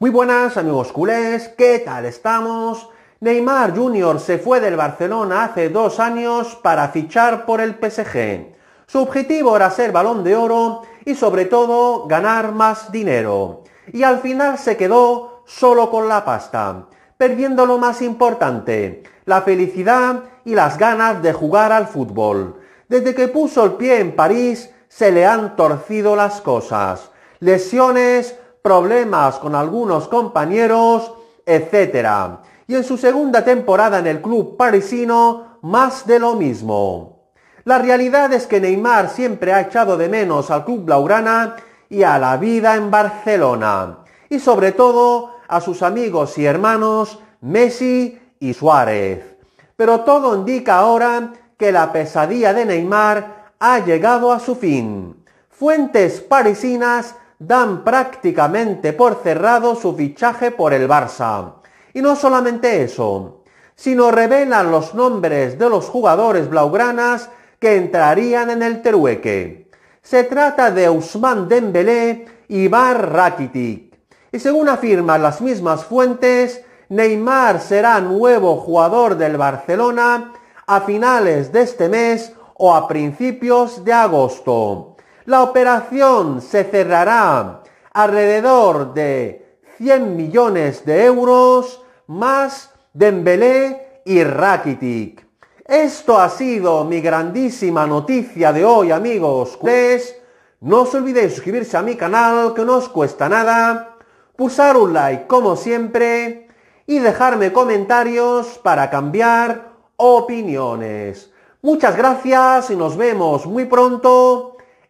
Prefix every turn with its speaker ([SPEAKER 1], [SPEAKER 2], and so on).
[SPEAKER 1] Muy buenas amigos culés, ¿qué tal estamos? Neymar Jr. se fue del Barcelona hace dos años para fichar por el PSG. Su objetivo era ser balón de oro y sobre todo ganar más dinero. Y al final se quedó solo con la pasta, perdiendo lo más importante, la felicidad y las ganas de jugar al fútbol. Desde que puso el pie en París se le han torcido las cosas. Lesiones, problemas con algunos compañeros, etc. Y en su segunda temporada en el club parisino, más de lo mismo. La realidad es que Neymar siempre ha echado de menos al club Laurana y a la vida en Barcelona, y sobre todo a sus amigos y hermanos Messi y Suárez. Pero todo indica ahora que la pesadilla de Neymar ha llegado a su fin. Fuentes parisinas dan prácticamente por cerrado su fichaje por el Barça. Y no solamente eso, sino revelan los nombres de los jugadores blaugranas que entrarían en el Terueque. Se trata de Usman Dembélé y Bar Y según afirman las mismas fuentes, Neymar será nuevo jugador del Barcelona a finales de este mes o a principios de agosto. La operación se cerrará alrededor de 100 millones de euros más de Dembélé y Rakitic. Esto ha sido mi grandísima noticia de hoy, amigos. No os olvidéis suscribirse a mi canal, que no os cuesta nada, pulsar un like como siempre y dejarme comentarios para cambiar opiniones. Muchas gracias y nos vemos muy pronto